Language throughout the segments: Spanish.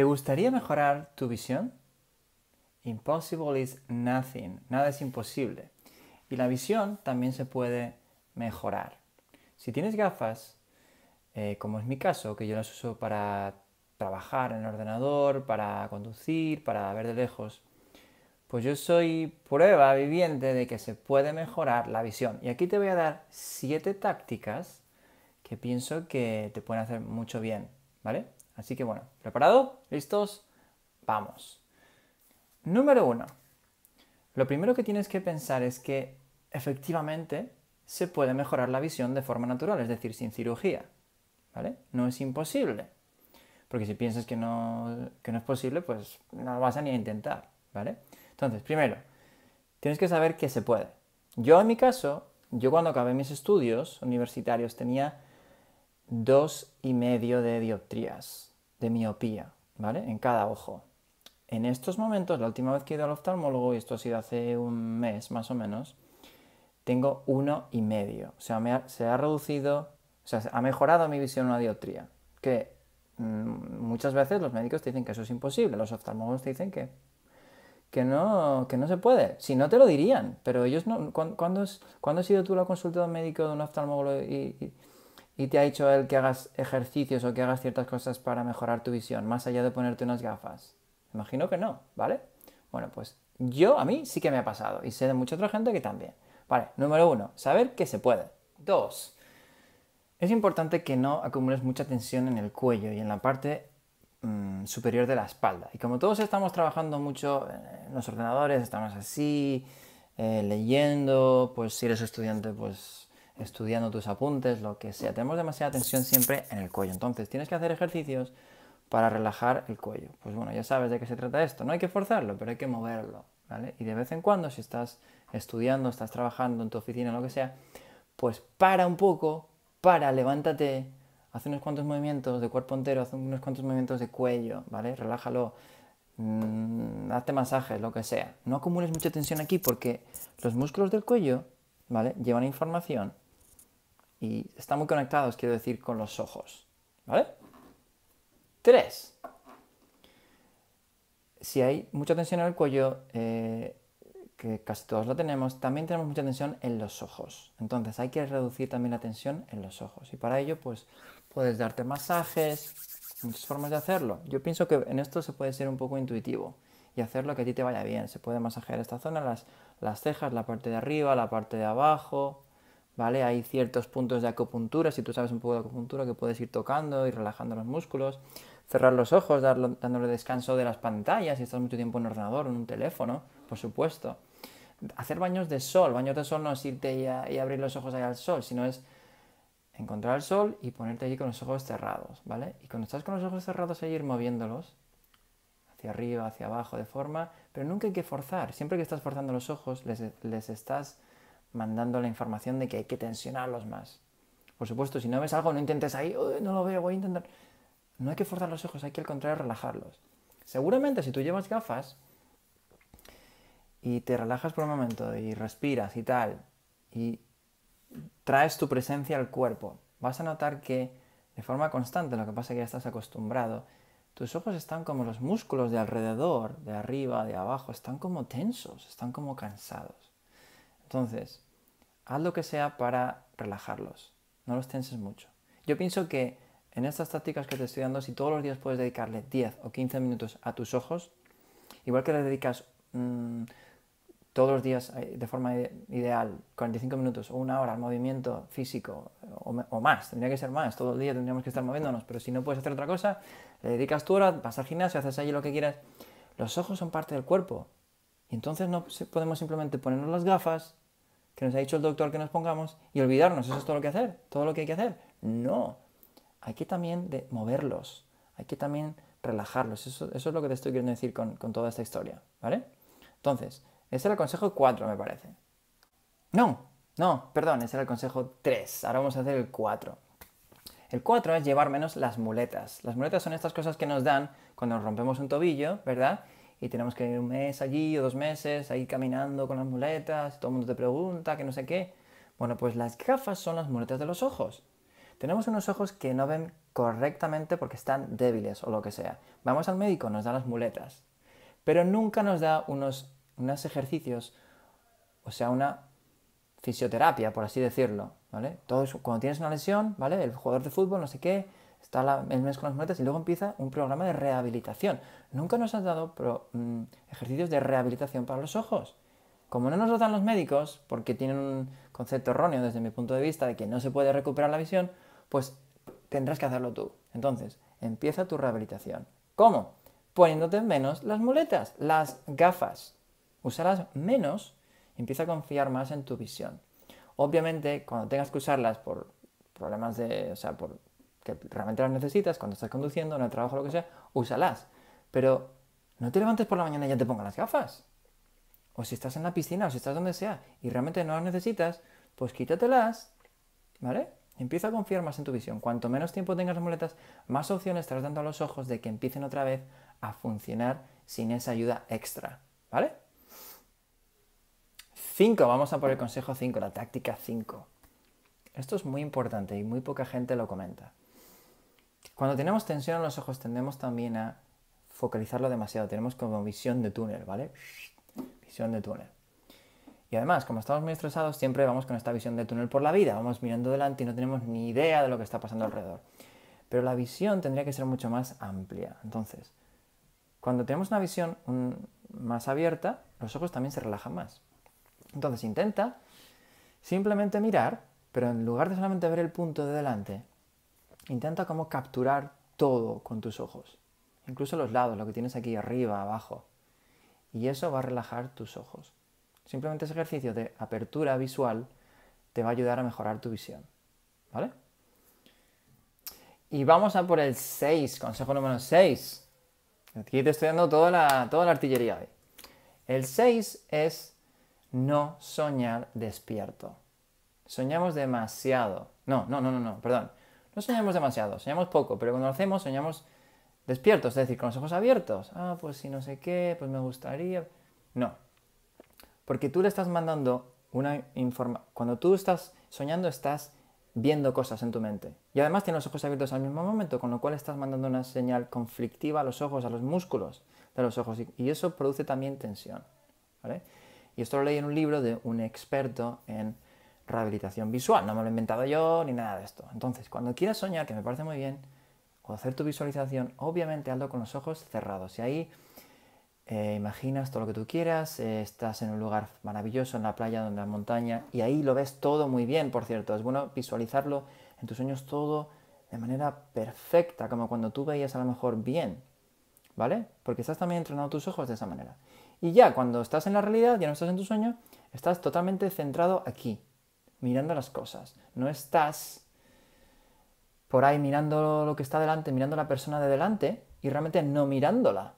¿Te gustaría mejorar tu visión? Impossible is nothing, nada es imposible. Y la visión también se puede mejorar. Si tienes gafas, eh, como es mi caso, que yo las uso para trabajar en el ordenador, para conducir, para ver de lejos, pues yo soy prueba viviente de que se puede mejorar la visión. Y aquí te voy a dar siete tácticas que pienso que te pueden hacer mucho bien, ¿vale? Así que bueno, ¿preparado? ¿Listos? Vamos. Número uno. Lo primero que tienes que pensar es que efectivamente se puede mejorar la visión de forma natural, es decir, sin cirugía. ¿Vale? No es imposible. Porque si piensas que no, que no es posible, pues no lo vas a ni a intentar. ¿Vale? Entonces, primero, tienes que saber que se puede. Yo en mi caso, yo cuando acabé mis estudios universitarios tenía dos y medio de dioptrías de miopía, ¿vale? En cada ojo. En estos momentos, la última vez que he ido al oftalmólogo, y esto ha sido hace un mes más o menos, tengo uno y medio. O sea, se ha reducido, o sea, ha mejorado mi visión una dioptría. Que mm, muchas veces los médicos te dicen que eso es imposible, los oftalmólogos te dicen que, que, no, que no se puede. Si no, te lo dirían, pero ellos no. ¿Cuándo, es, ¿cuándo has ido tú a la consulta de un médico de un oftalmólogo y y te ha dicho él que hagas ejercicios o que hagas ciertas cosas para mejorar tu visión, más allá de ponerte unas gafas? Imagino que no, ¿vale? Bueno, pues yo a mí sí que me ha pasado y sé de mucha otra gente que también. Vale, número uno, saber que se puede. Dos, es importante que no acumules mucha tensión en el cuello y en la parte mm, superior de la espalda. Y como todos estamos trabajando mucho eh, en los ordenadores, estamos así, eh, leyendo, pues si eres estudiante, pues estudiando tus apuntes, lo que sea. Tenemos demasiada tensión siempre en el cuello. Entonces, tienes que hacer ejercicios para relajar el cuello. Pues bueno, ya sabes de qué se trata esto. No hay que forzarlo, pero hay que moverlo. ¿vale? Y de vez en cuando, si estás estudiando, estás trabajando en tu oficina, lo que sea, pues para un poco, para, levántate, haz unos cuantos movimientos de cuerpo entero, haz unos cuantos movimientos de cuello, ¿vale? Relájalo, mm, hazte masajes, lo que sea. No acumules mucha tensión aquí porque los músculos del cuello, ¿vale? Llevan información y están muy conectados, quiero decir, con los ojos. ¿Vale? Tres. Si hay mucha tensión en el cuello, eh, que casi todos lo tenemos, también tenemos mucha tensión en los ojos. Entonces hay que reducir también la tensión en los ojos. Y para ello, pues puedes darte masajes, muchas formas de hacerlo. Yo pienso que en esto se puede ser un poco intuitivo y hacer lo que a ti te vaya bien. Se puede masajear esta zona, las cejas, la parte de arriba, la parte de abajo, ¿vale? Hay ciertos puntos de acupuntura, si tú sabes un poco de acupuntura, que puedes ir tocando y relajando los músculos, cerrar los ojos, dándole descanso de las pantallas, si estás mucho tiempo en un ordenador, en un teléfono, por supuesto. Hacer baños de sol, baños de sol no es irte y, abrir los ojos ahí al sol, sino es encontrar el sol y ponerte allí con los ojos cerrados, ¿vale? Y cuando estás con los ojos cerrados, hay ir moviéndolos hacia arriba, hacia abajo, de forma, pero nunca hay que forzar. Siempre que estás forzando los ojos, les estás mandando la información de que hay que tensionarlos más. Por supuesto, si no ves algo, no intentes ahí, no lo veo, voy a intentar. No hay que forzar los ojos, hay que al contrario relajarlos. Seguramente si tú llevas gafas y te relajas por un momento y respiras y tal, y traes tu presencia al cuerpo, vas a notar que de forma constante, lo que pasa es que ya estás acostumbrado, tus ojos están como los músculos de alrededor, de arriba, de abajo, están como tensos, están como cansados. Entonces, haz lo que sea para relajarlos, no los tenses mucho. Yo pienso que en estas tácticas que te estoy dando, si todos los días puedes dedicarle 10 o 15 minutos a tus ojos, igual que le dedicas mm, todos los días eh, de forma ideal 45 minutos o una hora al movimiento físico o, o, más, tendría que ser más, todo el día tendríamos que estar moviéndonos, pero si no puedes hacer otra cosa, le dedicas tu hora, vas al gimnasio, haces allí lo que quieras. Los ojos son parte del cuerpo y entonces no podemos simplemente ponernos las gafas que nos ha dicho el doctor que nos pongamos y olvidarnos, eso es todo lo que hacer, todo lo que hay que hacer. No, hay que también moverlos, hay que también relajarlos, eso, es lo que te estoy queriendo decir con, con toda esta historia, ¿vale? Entonces, ese era el consejo 4, me parece. No, no, perdón, ese era el consejo 3, ahora vamos a hacer el 4. El 4 es llevar menos las muletas. Las muletas son estas cosas que nos dan cuando nos rompemos un tobillo, ¿verdad? y tenemos que ir un mes allí o dos meses, ahí caminando con las muletas, todo el mundo te pregunta, que no sé qué. Bueno, pues las gafas son las muletas de los ojos. Tenemos unos ojos que no ven correctamente porque están débiles o lo que sea. Vamos al médico, nos da las muletas. Pero nunca nos da unos, ejercicios, o sea, una fisioterapia, por así decirlo, ¿vale? cuando tienes una lesión, ¿vale? El jugador de fútbol, no sé qué, está el mes con las muletas y luego empieza un programa de rehabilitación. Nunca nos has dado mm, ejercicios de rehabilitación para los ojos. Como no nos lo dan los médicos, porque tienen un concepto erróneo desde mi punto de vista de que no se puede recuperar la visión, pues tendrás que hacerlo tú. Entonces, empieza tu rehabilitación. ¿Cómo? Poniéndote menos las muletas, las gafas. Usarás menos, empieza a confiar más en tu visión. Obviamente, cuando tengas que usarlas por problemas de, o sea, por que realmente las necesitas cuando estás conduciendo, en el trabajo, lo que sea, úsalas. Pero no te levantes por la mañana y ya te pongas las gafas. O si estás en la piscina, o si estás donde sea, y realmente no las necesitas, pues quítatelas, ¿vale? Empieza a confiar más en tu visión. Cuanto menos tiempo tengas las muletas, más opciones estarás dando a los ojos de que empiecen otra vez a funcionar sin esa ayuda extra, ¿vale? 5, vamos a por el consejo 5, la táctica 5. Esto es muy importante y muy poca gente lo comenta. Cuando tenemos tensión en los ojos tendemos también a focalizarlo demasiado, tenemos como visión de túnel, ¿vale? Visión de túnel. Y además, como estamos muy estresados, siempre vamos con esta visión de túnel por la vida, vamos mirando delante y no tenemos ni idea de lo que está pasando alrededor. Pero la visión tendría que ser mucho más amplia. Entonces, cuando tenemos una visión más abierta, los ojos también se relajan más. Entonces, intenta simplemente mirar, pero en lugar de solamente ver el punto de delante, Intenta como capturar todo con tus ojos, incluso los lados, lo que tienes aquí arriba, abajo. Y eso va a relajar tus ojos. Simplemente ese ejercicio de apertura visual te va a ayudar a mejorar tu visión. ¿Vale? Y vamos a por el 6, consejo número 6. Aquí te estoy dando toda la, toda la artillería hoy. El 6 es no soñar despierto. Soñamos demasiado. No, no, no, no, no, perdón. No soñamos demasiado, soñamos poco, pero cuando lo hacemos soñamos despiertos, es decir, con los ojos abiertos. Ah, pues si no sé qué, pues me gustaría. No. Porque tú le estás mandando una información. Cuando tú estás soñando, estás viendo cosas en tu mente. Y además tienes los ojos abiertos al mismo momento, con lo cual estás mandando una señal conflictiva a los ojos, a los músculos de los ojos. Y eso produce también tensión. ¿vale? Y esto lo leí en un libro de un experto en rehabilitación visual. No me lo he inventado yo ni nada de esto. Entonces, cuando quieras soñar, que me parece muy bien, o hacer tu visualización, obviamente hazlo con los ojos cerrados. Y ahí eh, imaginas todo lo que tú quieras, eh, estás en un lugar maravilloso, en la playa, donde la montaña, y ahí lo ves todo muy bien, por cierto. Es bueno visualizarlo en tus sueños todo de manera perfecta, como cuando tú veías a lo mejor bien, ¿vale? Porque estás también entrenando tus ojos de esa manera. Y ya cuando estás en la realidad, ya no estás en tu sueño, estás totalmente centrado aquí, mirando las cosas. No estás por ahí mirando lo que está delante, mirando a la persona de delante y realmente no mirándola,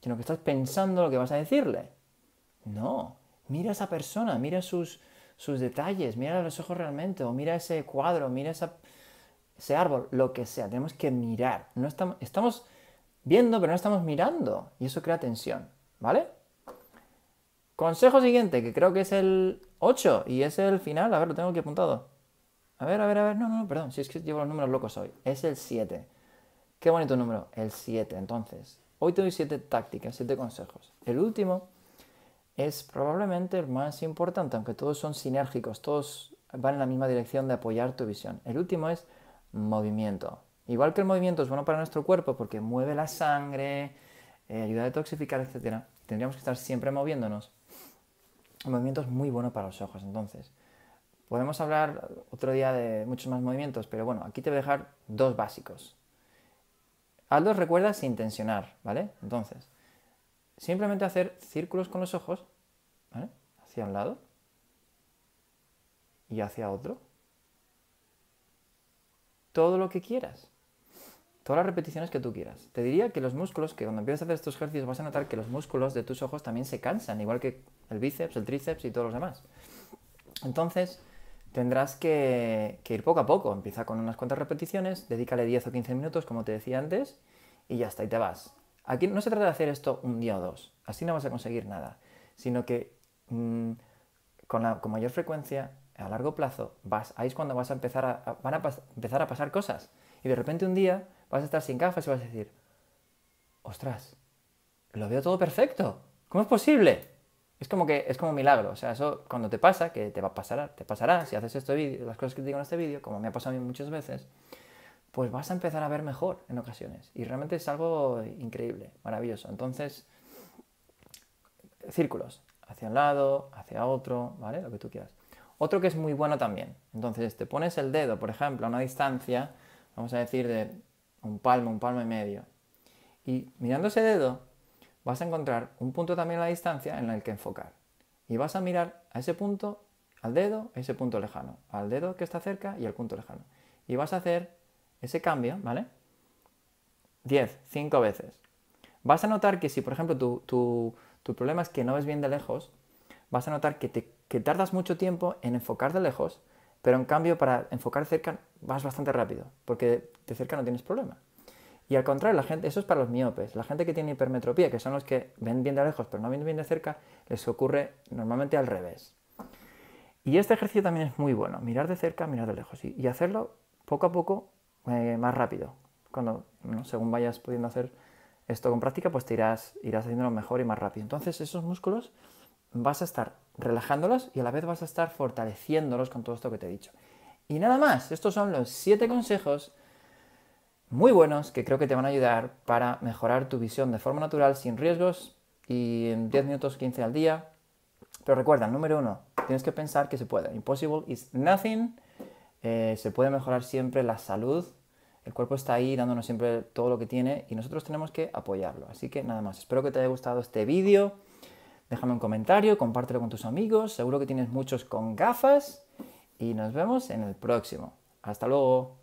sino que estás pensando lo que vas a decirle. No, mira a esa persona, mira sus, sus detalles, mira a los ojos realmente, o mira ese cuadro, mira ese árbol, lo que sea. Tenemos que mirar. No estamos viendo, pero no estamos mirando. Y eso crea tensión, ¿vale? Consejo siguiente, que creo que es el 8 y es el final. A ver, lo tengo aquí apuntado. A ver, a ver, a ver. No, no, perdón. Si es que llevo los números locos hoy. Es el 7. Qué bonito número. El 7. Entonces, hoy te doy 7 tácticas, 7 consejos. El último es probablemente el más importante, aunque todos son sinérgicos, todos van en la misma dirección de apoyar tu visión. El último es movimiento. Igual que el movimiento es bueno para nuestro cuerpo porque mueve la sangre, eh, ayuda a detoxificar, etc. Tendríamos que estar siempre moviéndonos el movimiento es muy bueno para los ojos, entonces. Podemos hablar otro día de muchos más movimientos, pero bueno, aquí te voy a dejar dos básicos. Hazlos, recuerda, sin tensionar, ¿vale? Entonces, simplemente hacer círculos con los ojos, ¿vale? Hacia un lado y hacia otro. Todo lo que quieras. Todas las repeticiones que tú quieras. Te diría que los músculos, que cuando empiezas a hacer estos ejercicios vas a notar que los músculos de tus ojos también se cansan, igual que el bíceps, el tríceps y todos los demás. Entonces, tendrás que, ir poco a poco. Empieza con unas cuantas repeticiones, dedícale 10 o 15 minutos, como te decía antes, y ya está, y te vas. Aquí no se trata de hacer esto un día o dos, así no vas a conseguir nada, sino que mm, con, mayor frecuencia, a largo plazo, vas, ahí es cuando vas a empezar a, van a empezar a pasar cosas. Y de repente un día vas a estar sin gafas y vas a decir, ostras, lo veo todo perfecto, ¿cómo es posible? Es como que es como un milagro, o sea, eso cuando te pasa, que te va a pasar, te pasará, si haces este vídeo, las cosas que te digo en este vídeo, como me ha pasado a mí muchas veces, pues vas a empezar a ver mejor en ocasiones. Y realmente es algo increíble, maravilloso. Entonces, círculos, hacia un lado, hacia otro, ¿vale? Lo que tú quieras. Otro que es muy bueno también. Entonces, te pones el dedo, por ejemplo, a una distancia, vamos a decir de un palmo, un palmo y medio. Y mirando ese dedo, vas a encontrar un punto también a la distancia en el que enfocar. Y vas a mirar a ese punto, al dedo, a ese punto lejano, al dedo que está cerca y al punto lejano. Y vas a hacer ese cambio, ¿vale? 10, 5 veces. Vas a notar que si, por ejemplo, tu, tu problema es que no ves bien de lejos, vas a notar que, te, que tardas mucho tiempo en enfocar de lejos, pero en cambio para enfocar cerca vas bastante rápido, porque de cerca no tienes problema. Y al contrario, gente, eso es para los miopes. La gente que tiene hipermetropía, que son los que ven bien de lejos pero no ven bien de cerca, les ocurre normalmente al revés. Y este ejercicio también es muy bueno, mirar de cerca, mirar de lejos y, hacerlo poco a poco eh, más rápido. Cuando, según vayas pudiendo hacer esto con práctica, pues te irás, irás haciéndolo mejor y más rápido. Entonces esos músculos vas a estar relajándolos y a la vez vas a estar fortaleciéndolos con todo esto que te he dicho. Y nada más, estos son los siete consejos muy buenos que creo que te van a ayudar para mejorar tu visión de forma natural, sin riesgos y en 10 minutos, 15 al día. Pero recuerda, número uno, tienes que pensar que se puede. Impossible is nothing. Eh, se puede mejorar siempre la salud. El cuerpo está ahí dándonos siempre todo lo que tiene y nosotros tenemos que apoyarlo. Así que nada más, espero que te haya gustado este vídeo. Déjame un comentario, compártelo con tus amigos. Seguro que tienes muchos con gafas y nos vemos en el próximo. Hasta luego.